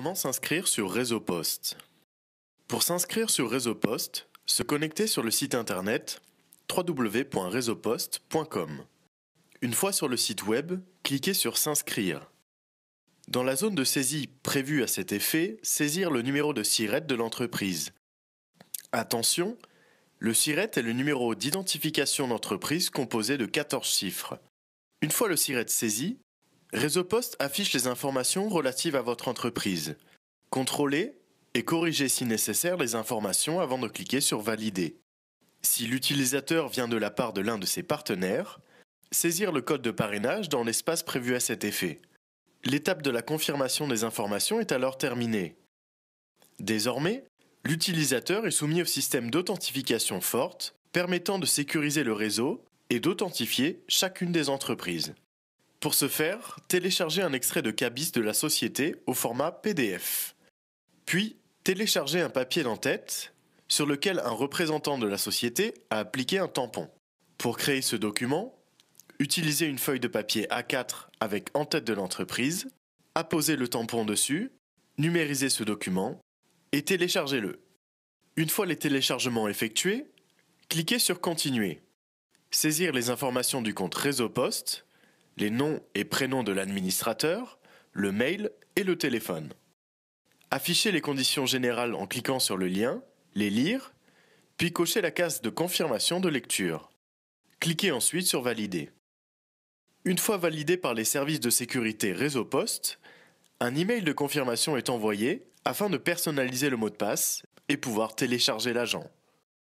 Comment s'inscrire sur Réseau Poste Pour s'inscrire sur Réseau Poste, se connecter sur le site internet www.resopost.com. Une fois sur le site web, cliquez sur S'inscrire. Dans la zone de saisie prévue à cet effet, saisir le numéro de SIRET de l'entreprise. Attention, le SIRET est le numéro d'identification d'entreprise composé de 14 chiffres. Une fois le SIRET saisi, Réseau Poste affiche les informations relatives à votre entreprise. Contrôlez et corrigez si nécessaire les informations avant de cliquer sur Valider. Si l'utilisateur vient de la part de l'un de ses partenaires, saisir le code de parrainage dans l'espace prévu à cet effet. L'étape de la confirmation des informations est alors terminée. Désormais, l'utilisateur est soumis au système d'authentification forte permettant de sécuriser le réseau et d'authentifier chacune des entreprises. Pour ce faire, téléchargez un extrait de cabis de la société au format PDF. Puis, téléchargez un papier d'entête sur lequel un représentant de la société a appliqué un tampon. Pour créer ce document, utilisez une feuille de papier A4 avec en tête de l'entreprise, apposez le tampon dessus, numérisez ce document et téléchargez-le. Une fois les téléchargements effectués, cliquez sur Continuer. Saisir les informations du compte Réseau Poste les noms et prénoms de l'administrateur, le mail et le téléphone. Afficher les conditions générales en cliquant sur le lien, les lire, puis cocher la case de confirmation de lecture. Cliquez ensuite sur Valider. Une fois validé par les services de sécurité Réseau Poste, un email de confirmation est envoyé afin de personnaliser le mot de passe et pouvoir télécharger l'agent.